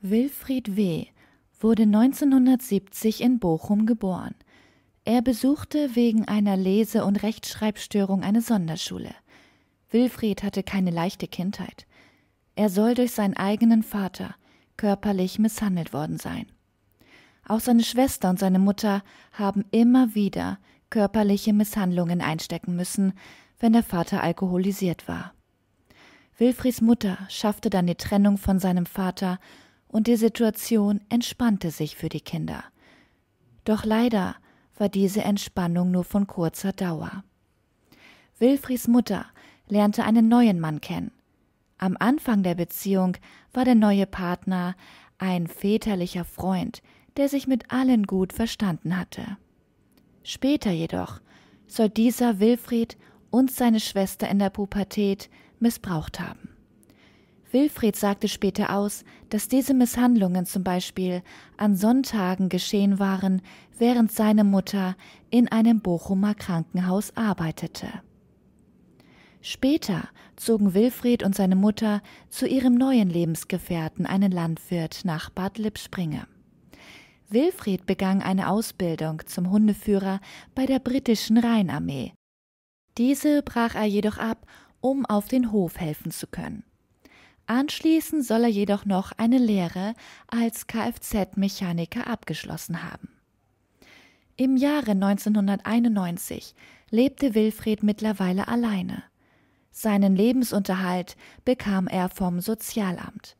Wilfried W. wurde 1970 in Bochum geboren. Er besuchte wegen einer Lese- und Rechtschreibstörung eine Sonderschule. Wilfried hatte keine leichte Kindheit. Er soll durch seinen eigenen Vater körperlich misshandelt worden sein. Auch seine Schwester und seine Mutter haben immer wieder körperliche Misshandlungen einstecken müssen, wenn der Vater alkoholisiert war. Wilfrieds Mutter schaffte dann die Trennung von seinem Vater und die Situation entspannte sich für die Kinder. Doch leider war diese Entspannung nur von kurzer Dauer. Wilfrieds Mutter lernte einen neuen Mann kennen. Am Anfang der Beziehung war der neue Partner ein väterlicher Freund, der sich mit allen gut verstanden hatte. Später jedoch soll dieser Wilfried und seine Schwester in der Pubertät missbraucht haben. Wilfried sagte später aus, dass diese Misshandlungen zum Beispiel an Sonntagen geschehen waren, während seine Mutter in einem Bochumer Krankenhaus arbeitete. Später zogen Wilfried und seine Mutter zu ihrem neuen Lebensgefährten, einen Landwirt, nach Bad Lippspringe. Wilfried begann eine Ausbildung zum Hundeführer bei der britischen Rheinarmee. Diese brach er jedoch ab, um auf den Hof helfen zu können. Anschließend soll er jedoch noch eine Lehre als Kfz-Mechaniker abgeschlossen haben. Im Jahre 1991 lebte Wilfried mittlerweile alleine. Seinen Lebensunterhalt bekam er vom Sozialamt.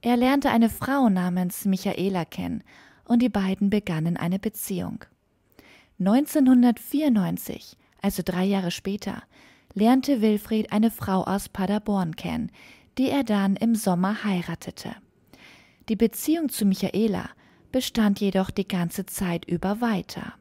Er lernte eine Frau namens Michaela kennen und die beiden begannen eine Beziehung. 1994, also drei Jahre später, lernte Wilfried eine Frau aus Paderborn kennen, die er dann im Sommer heiratete. Die Beziehung zu Michaela bestand jedoch die ganze Zeit über weiter.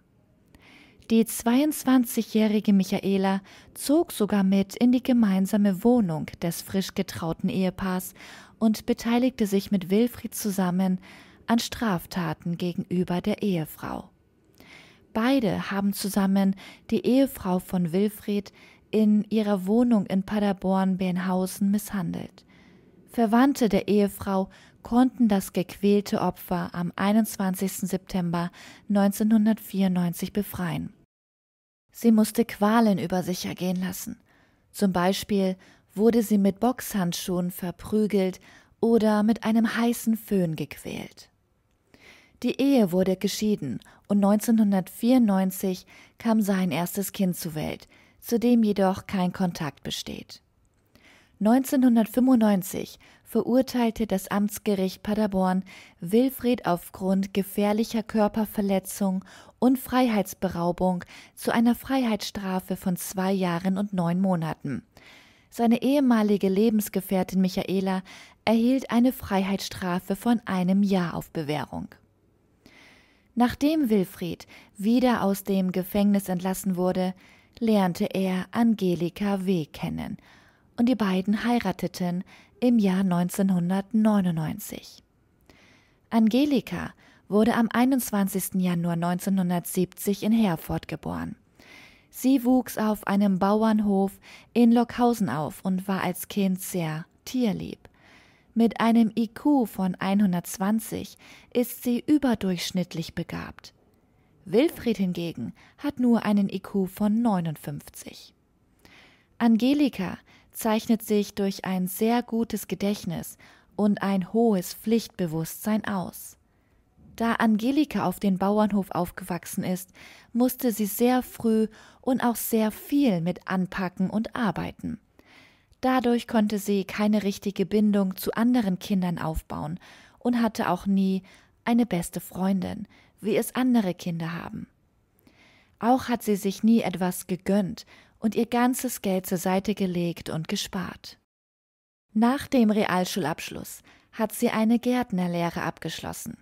Die 22-jährige Michaela zog sogar mit in die gemeinsame Wohnung des frisch getrauten Ehepaars und beteiligte sich mit Wilfried zusammen an Straftaten gegenüber der Ehefrau. Beide haben zusammen die Ehefrau von Wilfried in ihrer Wohnung in Paderborn-Benhausen misshandelt. Verwandte der Ehefrau konnten das gequälte Opfer am 21. September 1994 befreien. Sie musste Qualen über sich ergehen lassen. Zum Beispiel wurde sie mit Boxhandschuhen verprügelt oder mit einem heißen Föhn gequält. Die Ehe wurde geschieden und 1994 kam sein erstes Kind zur Welt, zu dem jedoch kein Kontakt besteht. 1995 verurteilte das Amtsgericht Paderborn Wilfried aufgrund gefährlicher Körperverletzung und Freiheitsberaubung zu einer Freiheitsstrafe von zwei Jahren und neun Monaten. Seine ehemalige Lebensgefährtin Michaela erhielt eine Freiheitsstrafe von einem Jahr auf Bewährung. Nachdem Wilfried wieder aus dem Gefängnis entlassen wurde, lernte er Angelika W. kennen – und die beiden heirateten im Jahr 1999. Angelika wurde am 21. Januar 1970 in Herford geboren. Sie wuchs auf einem Bauernhof in Lockhausen auf und war als Kind sehr tierlieb. Mit einem IQ von 120 ist sie überdurchschnittlich begabt. Wilfried hingegen hat nur einen IQ von 59. Angelika zeichnet sich durch ein sehr gutes Gedächtnis und ein hohes Pflichtbewusstsein aus. Da Angelika auf dem Bauernhof aufgewachsen ist, musste sie sehr früh und auch sehr viel mit anpacken und arbeiten. Dadurch konnte sie keine richtige Bindung zu anderen Kindern aufbauen und hatte auch nie eine beste Freundin, wie es andere Kinder haben. Auch hat sie sich nie etwas gegönnt und ihr ganzes Geld zur Seite gelegt und gespart. Nach dem Realschulabschluss hat sie eine Gärtnerlehre abgeschlossen.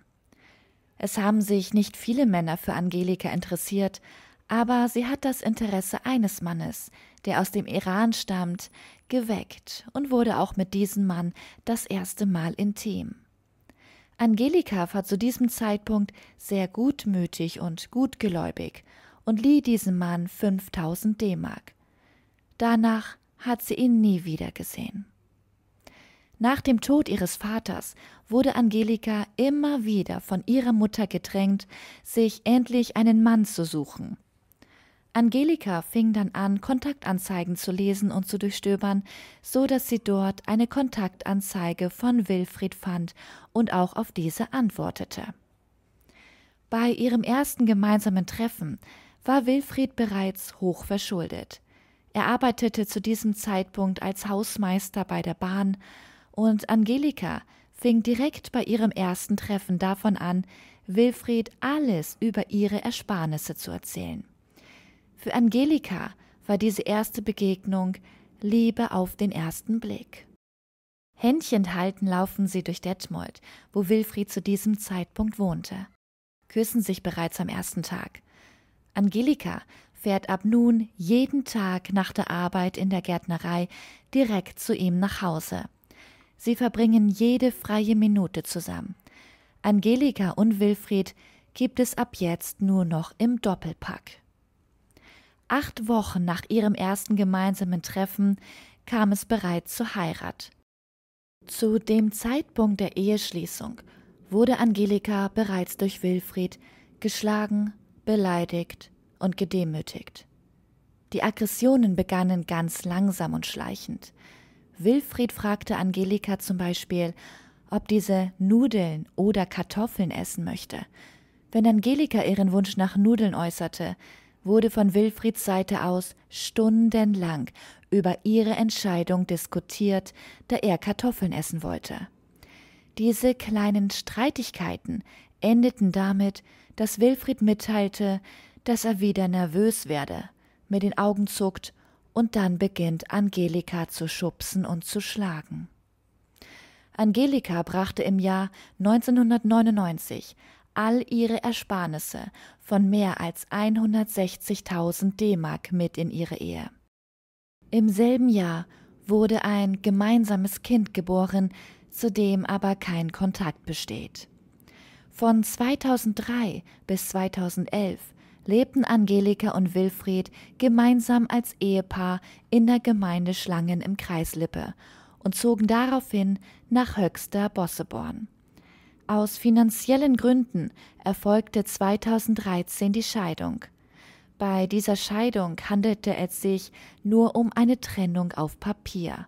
Es haben sich nicht viele Männer für Angelika interessiert, aber sie hat das Interesse eines Mannes, der aus dem Iran stammt, geweckt und wurde auch mit diesem Mann das erste Mal intim. Angelika war zu diesem Zeitpunkt sehr gutmütig und gutgläubig und lieh diesem Mann 5000 D-Mark. Danach hat sie ihn nie wieder gesehen. Nach dem Tod ihres Vaters wurde Angelika immer wieder von ihrer Mutter gedrängt, sich endlich einen Mann zu suchen. Angelika fing dann an, Kontaktanzeigen zu lesen und zu durchstöbern, so dass sie dort eine Kontaktanzeige von Wilfried fand und auch auf diese antwortete. Bei ihrem ersten gemeinsamen Treffen war Wilfried bereits hoch verschuldet. Er arbeitete zu diesem Zeitpunkt als Hausmeister bei der Bahn und Angelika fing direkt bei ihrem ersten Treffen davon an, Wilfried alles über ihre Ersparnisse zu erzählen. Für Angelika war diese erste Begegnung Liebe auf den ersten Blick. Händchen halten laufen sie durch Detmold, wo Wilfried zu diesem Zeitpunkt wohnte. Küssen sich bereits am ersten Tag. Angelika fährt ab nun jeden Tag nach der Arbeit in der Gärtnerei direkt zu ihm nach Hause. Sie verbringen jede freie Minute zusammen. Angelika und Wilfried gibt es ab jetzt nur noch im Doppelpack. Acht Wochen nach ihrem ersten gemeinsamen Treffen kam es bereits zur Heirat. Zu dem Zeitpunkt der Eheschließung wurde Angelika bereits durch Wilfried geschlagen beleidigt und gedemütigt. Die Aggressionen begannen ganz langsam und schleichend. Wilfried fragte Angelika zum Beispiel, ob diese Nudeln oder Kartoffeln essen möchte. Wenn Angelika ihren Wunsch nach Nudeln äußerte, wurde von Wilfrieds Seite aus stundenlang über ihre Entscheidung diskutiert, da er Kartoffeln essen wollte. Diese kleinen Streitigkeiten endeten damit, dass Wilfried mitteilte, dass er wieder nervös werde, mit den Augen zuckt und dann beginnt Angelika zu schubsen und zu schlagen. Angelika brachte im Jahr 1999 all ihre Ersparnisse von mehr als 160.000 D-Mark mit in ihre Ehe. Im selben Jahr wurde ein gemeinsames Kind geboren, zu dem aber kein Kontakt besteht. Von 2003 bis 2011 lebten Angelika und Wilfried gemeinsam als Ehepaar in der Gemeinde Schlangen im Kreis Lippe und zogen daraufhin nach Höxter Bosseborn. Aus finanziellen Gründen erfolgte 2013 die Scheidung. Bei dieser Scheidung handelte es sich nur um eine Trennung auf Papier.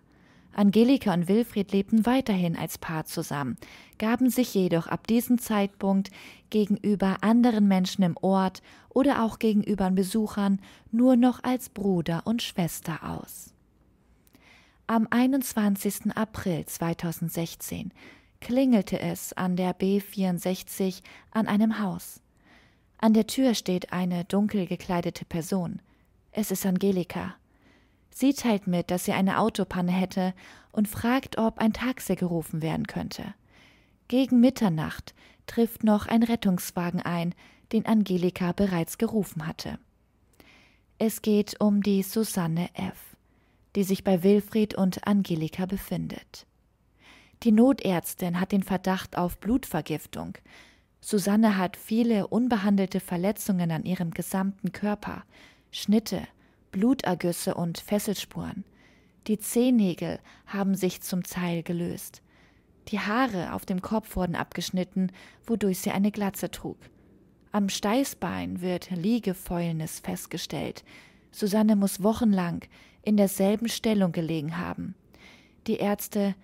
Angelika und Wilfried lebten weiterhin als Paar zusammen, gaben sich jedoch ab diesem Zeitpunkt gegenüber anderen Menschen im Ort oder auch gegenüber Besuchern nur noch als Bruder und Schwester aus. Am 21. April 2016 klingelte es an der B64 an einem Haus. An der Tür steht eine dunkel gekleidete Person. Es ist Angelika. Sie teilt halt mit, dass sie eine Autopanne hätte und fragt, ob ein Taxi gerufen werden könnte. Gegen Mitternacht trifft noch ein Rettungswagen ein, den Angelika bereits gerufen hatte. Es geht um die Susanne F., die sich bei Wilfried und Angelika befindet. Die Notärztin hat den Verdacht auf Blutvergiftung. Susanne hat viele unbehandelte Verletzungen an ihrem gesamten Körper, Schnitte, Blutergüsse und Fesselspuren. Die Zehennägel haben sich zum Teil gelöst. Die Haare auf dem Kopf wurden abgeschnitten, wodurch sie eine Glatze trug. Am Steißbein wird Liegefäulnis festgestellt. Susanne muss wochenlang in derselben Stellung gelegen haben. Die Ärzte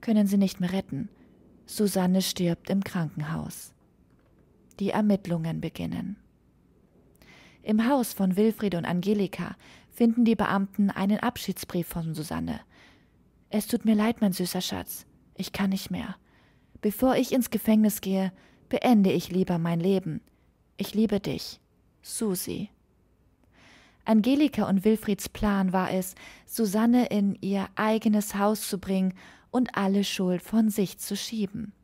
können sie nicht mehr retten. Susanne stirbt im Krankenhaus. Die Ermittlungen beginnen. Im Haus von Wilfried und Angelika finden die Beamten einen Abschiedsbrief von Susanne. Es tut mir leid, mein süßer Schatz. Ich kann nicht mehr. Bevor ich ins Gefängnis gehe, beende ich lieber mein Leben. Ich liebe dich, Susi. Angelika und Wilfrieds Plan war es, Susanne in ihr eigenes Haus zu bringen und alle Schuld von sich zu schieben.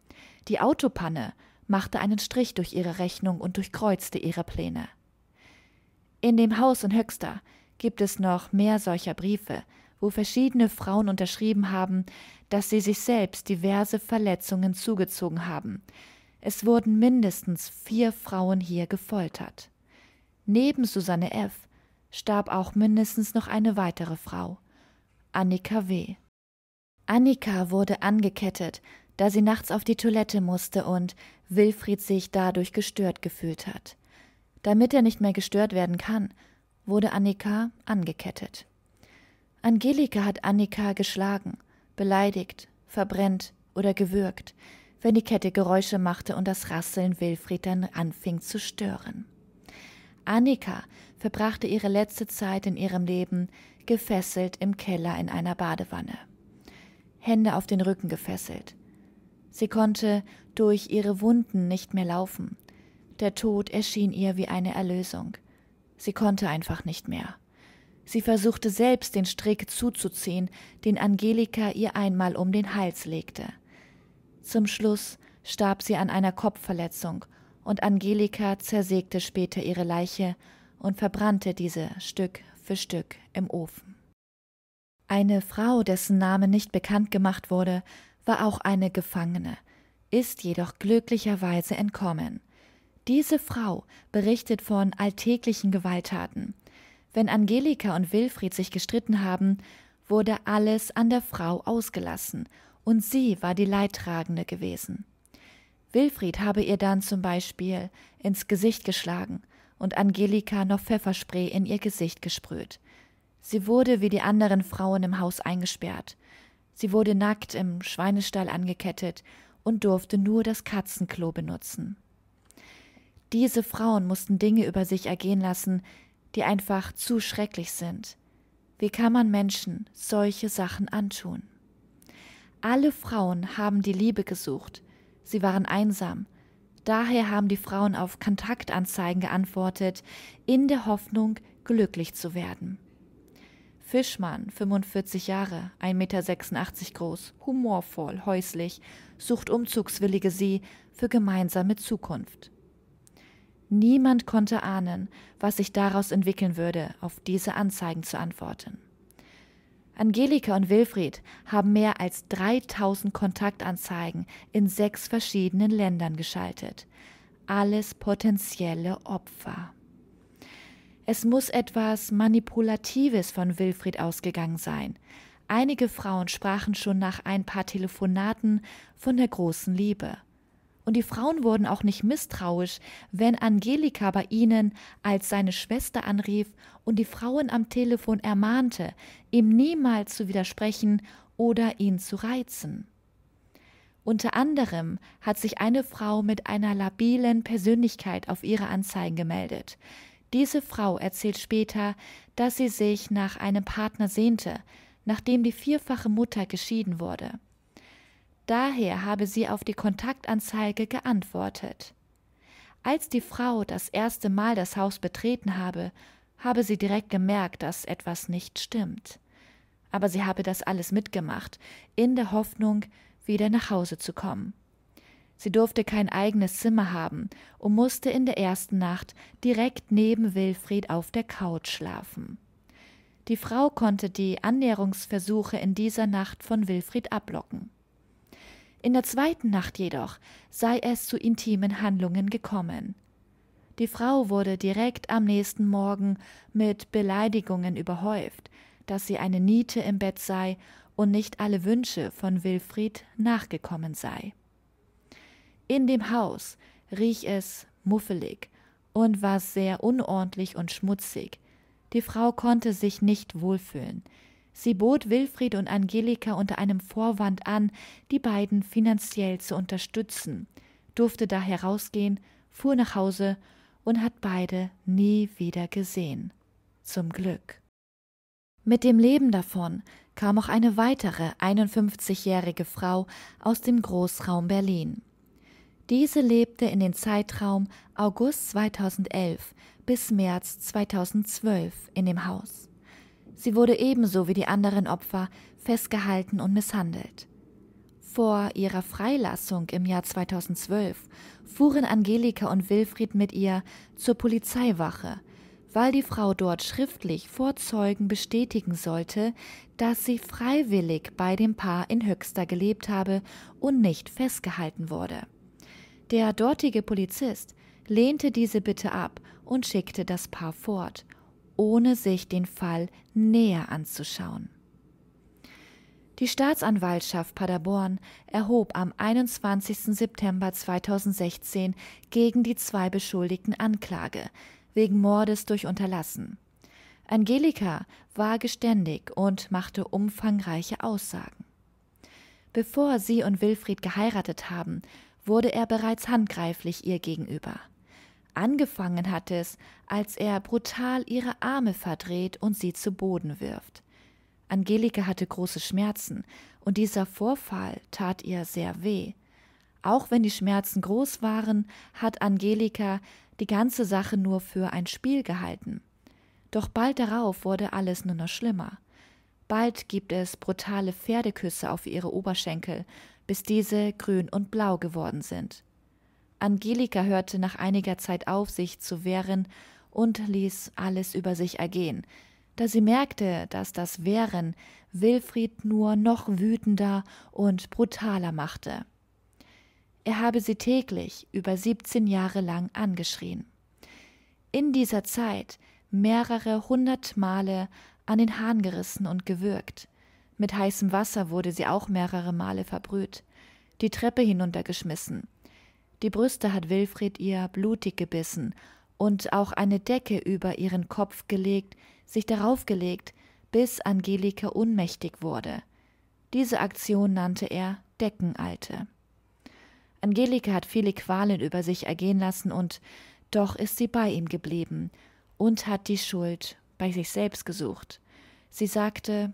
Die Autopanne machte einen Strich durch ihre Rechnung und durchkreuzte ihre Pläne. In dem Haus in Höxter gibt es noch mehr solcher Briefe, wo verschiedene Frauen unterschrieben haben, dass sie sich selbst diverse Verletzungen zugezogen haben. Es wurden mindestens vier Frauen hier gefoltert. Neben Susanne F. starb auch mindestens noch eine weitere Frau, Annika W. Annika wurde angekettet, da sie nachts auf die Toilette musste und Wilfried sich dadurch gestört gefühlt hat. Damit er nicht mehr gestört werden kann, wurde Annika angekettet. Angelika hat Annika geschlagen, beleidigt, verbrennt oder gewürgt, wenn die Kette Geräusche machte und das Rasseln Wilfried dann anfing zu stören. Annika verbrachte ihre letzte Zeit in ihrem Leben gefesselt im Keller in einer Badewanne. Hände auf den Rücken gefesselt. Sie konnte durch ihre Wunden nicht mehr laufen. Der Tod erschien ihr wie eine Erlösung. Sie konnte einfach nicht mehr. Sie versuchte selbst den Strick zuzuziehen, den Angelika ihr einmal um den Hals legte. Zum Schluss starb sie an einer Kopfverletzung und Angelika zersägte später ihre Leiche und verbrannte diese Stück für Stück im Ofen. Eine Frau, dessen Name nicht bekannt gemacht wurde, war auch eine Gefangene, ist jedoch glücklicherweise entkommen. Diese Frau berichtet von alltäglichen Gewalttaten. Wenn Angelika und Wilfried sich gestritten haben, wurde alles an der Frau ausgelassen und sie war die Leidtragende gewesen. Wilfried habe ihr dann zum Beispiel ins Gesicht geschlagen und Angelika noch Pfefferspray in ihr Gesicht gesprüht. Sie wurde wie die anderen Frauen im Haus eingesperrt. Sie wurde nackt im Schweinestall angekettet und durfte nur das Katzenklo benutzen. Diese Frauen mussten Dinge über sich ergehen lassen, die einfach zu schrecklich sind. Wie kann man Menschen solche Sachen antun? Alle Frauen haben die Liebe gesucht. Sie waren einsam. Daher haben die Frauen auf Kontaktanzeigen geantwortet, in der Hoffnung, glücklich zu werden. Fischmann, 45 Jahre, 1,86 Meter groß, humorvoll, häuslich, sucht umzugswillige sie für gemeinsame Zukunft. Niemand konnte ahnen, was sich daraus entwickeln würde, auf diese Anzeigen zu antworten. Angelika und Wilfried haben mehr als 3000 Kontaktanzeigen in sechs verschiedenen Ländern geschaltet. Alles potenzielle Opfer. Es muss etwas Manipulatives von Wilfried ausgegangen sein. Einige Frauen sprachen schon nach ein paar Telefonaten von der großen Liebe. Und die Frauen wurden auch nicht misstrauisch, wenn Angelika bei ihnen als seine Schwester anrief und die Frauen am Telefon ermahnte, ihm niemals zu widersprechen oder ihn zu reizen. Unter anderem hat sich eine Frau mit einer labilen Persönlichkeit auf ihre Anzeigen gemeldet. Diese Frau erzählt später, dass sie sich nach einem Partner sehnte, nachdem die vierfache Mutter geschieden wurde. Daher habe sie auf die Kontaktanzeige geantwortet. Als die Frau das erste Mal das Haus betreten habe, habe sie direkt gemerkt, dass etwas nicht stimmt. Aber sie habe das alles mitgemacht, in der Hoffnung, wieder nach Hause zu kommen. Sie durfte kein eigenes Zimmer haben und musste in der ersten Nacht direkt neben Wilfried auf der Couch schlafen. Die Frau konnte die Annäherungsversuche in dieser Nacht von Wilfried ablocken. In der zweiten Nacht jedoch sei es zu intimen Handlungen gekommen. Die Frau wurde direkt am nächsten Morgen mit Beleidigungen überhäuft, dass sie eine Niete im Bett sei und nicht alle Wünsche von Wilfried nachgekommen sei. In dem Haus riech es muffelig und war sehr unordentlich und schmutzig. Die Frau konnte sich nicht wohlfühlen. Sie bot Wilfried und Angelika unter einem Vorwand an, die beiden finanziell zu unterstützen, durfte daher rausgehen, fuhr nach Hause und hat beide nie wieder gesehen. Zum Glück. Mit dem Leben davon kam auch eine weitere 51-jährige Frau aus dem Großraum Berlin. Diese lebte in den Zeitraum August 2011 bis März 2012 in dem Haus. Sie wurde ebenso wie die anderen Opfer festgehalten und misshandelt. Vor ihrer Freilassung im Jahr 2012 fuhren Angelika und Wilfried mit ihr zur Polizeiwache, weil die Frau dort schriftlich vor Zeugen bestätigen sollte, dass sie freiwillig bei dem Paar in Höxter gelebt habe und nicht festgehalten wurde. Der dortige Polizist lehnte diese Bitte ab und schickte das Paar fort – ohne sich den Fall näher anzuschauen. Die Staatsanwaltschaft Paderborn erhob am 21. September 2016 gegen die zwei Beschuldigten Anklage wegen Mordes durch Unterlassen. Angelika war geständig und machte umfangreiche Aussagen. Bevor sie und Wilfried geheiratet haben, wurde er bereits handgreiflich ihr gegenüber. Angefangen hat es, als er brutal ihre Arme verdreht und sie zu Boden wirft. Angelika hatte große Schmerzen, und dieser Vorfall tat ihr sehr weh. Auch wenn die Schmerzen groß waren, hat Angelika die ganze Sache nur für ein Spiel gehalten. Doch bald darauf wurde alles nur noch schlimmer. Bald gibt es brutale Pferdeküsse auf ihre Oberschenkel, bis diese grün und blau geworden sind. Angelika hörte nach einiger Zeit auf, sich zu wehren und ließ alles über sich ergehen. Da sie merkte, dass das Wehren Wilfried nur noch wütender und brutaler machte. Er habe sie täglich über 17 Jahre lang angeschrien. In dieser Zeit mehrere hundert Male an den Hahn gerissen und gewürgt. Mit heißem Wasser wurde sie auch mehrere Male verbrüht, die Treppe hinuntergeschmissen die Brüste hat Wilfried ihr blutig gebissen und auch eine Decke über ihren Kopf gelegt, sich darauf gelegt, bis Angelika ohnmächtig wurde. Diese Aktion nannte er Deckenalte. Angelika hat viele Qualen über sich ergehen lassen und doch ist sie bei ihm geblieben und hat die Schuld bei sich selbst gesucht. Sie sagte,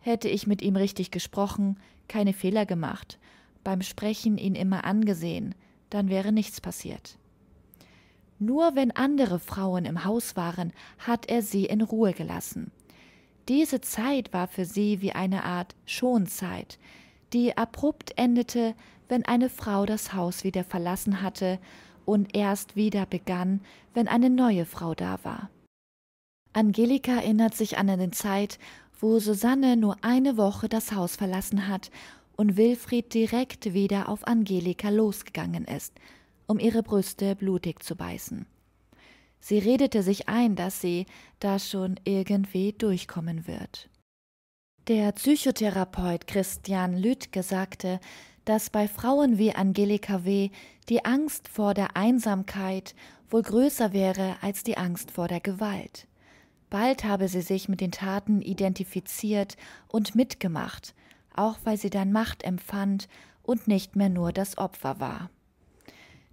hätte ich mit ihm richtig gesprochen, keine Fehler gemacht, beim Sprechen ihn immer angesehen, dann wäre nichts passiert. Nur wenn andere Frauen im Haus waren, hat er sie in Ruhe gelassen. Diese Zeit war für sie wie eine Art Schonzeit, die abrupt endete, wenn eine Frau das Haus wieder verlassen hatte und erst wieder begann, wenn eine neue Frau da war. Angelika erinnert sich an eine Zeit, wo Susanne nur eine Woche das Haus verlassen hat und Wilfried direkt wieder auf Angelika losgegangen ist, um ihre Brüste blutig zu beißen. Sie redete sich ein, dass sie da schon irgendwie durchkommen wird. Der Psychotherapeut Christian Lüdke sagte, dass bei Frauen wie Angelika W. die Angst vor der Einsamkeit wohl größer wäre als die Angst vor der Gewalt. Bald habe sie sich mit den Taten identifiziert und mitgemacht – auch weil sie dann Macht empfand und nicht mehr nur das Opfer war.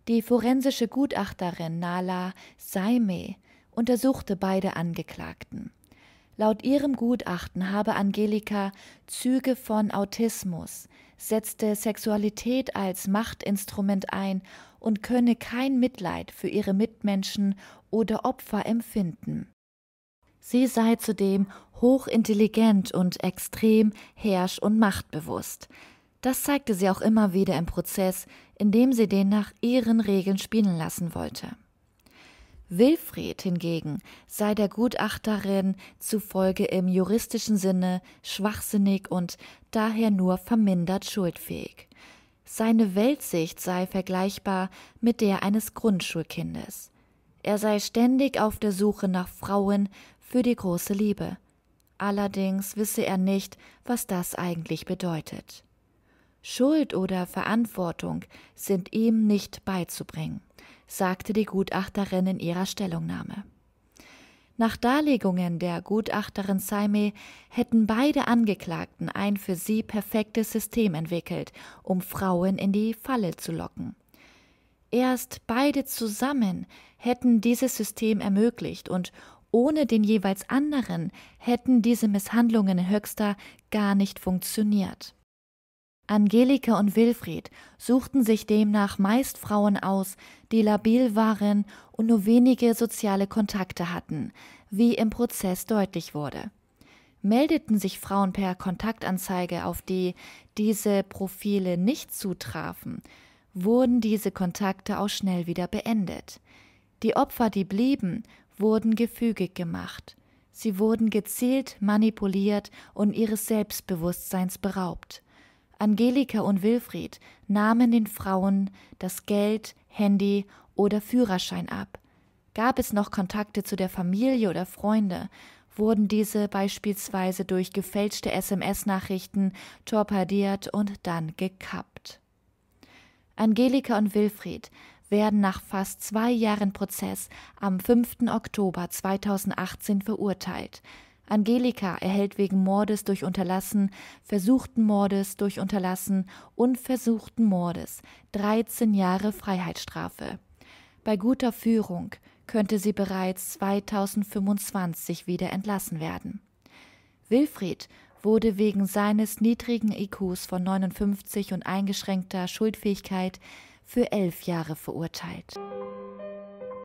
Die forensische Gutachterin Nala Saime untersuchte beide Angeklagten. Laut ihrem Gutachten habe Angelika Züge von Autismus, setzte Sexualität als Machtinstrument ein und könne kein Mitleid für ihre Mitmenschen oder Opfer empfinden. Sie sei zudem hochintelligent und extrem herrsch- und machtbewusst. Das zeigte sie auch immer wieder im Prozess, indem sie den nach ihren Regeln spielen lassen wollte. Wilfried hingegen sei der Gutachterin zufolge im juristischen Sinne schwachsinnig und daher nur vermindert schuldfähig. Seine Weltsicht sei vergleichbar mit der eines Grundschulkindes. Er sei ständig auf der Suche nach Frauen, für die große Liebe. Allerdings wisse er nicht, was das eigentlich bedeutet. Schuld oder Verantwortung sind ihm nicht beizubringen, sagte die Gutachterin in ihrer Stellungnahme. Nach Darlegungen der Gutachterin Saime hätten beide Angeklagten ein für sie perfektes System entwickelt, um Frauen in die Falle zu locken. Erst beide zusammen hätten dieses System ermöglicht und ohne den jeweils anderen hätten diese Misshandlungen in Höxter gar nicht funktioniert. Angelika und Wilfried suchten sich demnach meist Frauen aus, die labil waren und nur wenige soziale Kontakte hatten, wie im Prozess deutlich wurde. Meldeten sich Frauen per Kontaktanzeige, auf die diese Profile nicht zutrafen, wurden diese Kontakte auch schnell wieder beendet. Die Opfer, die blieben, wurden gefügig gemacht. Sie wurden gezielt manipuliert und ihres Selbstbewusstseins beraubt. Angelika und Wilfried nahmen den Frauen das Geld, Handy oder Führerschein ab. Gab es noch Kontakte zu der Familie oder Freunde, wurden diese beispielsweise durch gefälschte SMS-Nachrichten torpediert und dann gekappt. Angelika und Wilfried werden nach fast zwei Jahren Prozess am 5. Oktober 2018 verurteilt. Angelika erhält wegen Mordes durch Unterlassen, versuchten Mordes durch Unterlassen und versuchten Mordes 13 Jahre Freiheitsstrafe. Bei guter Führung könnte sie bereits 2025 wieder entlassen werden. Wilfried wurde wegen seines niedrigen IQs von 59 und eingeschränkter Schuldfähigkeit für elf Jahre verurteilt.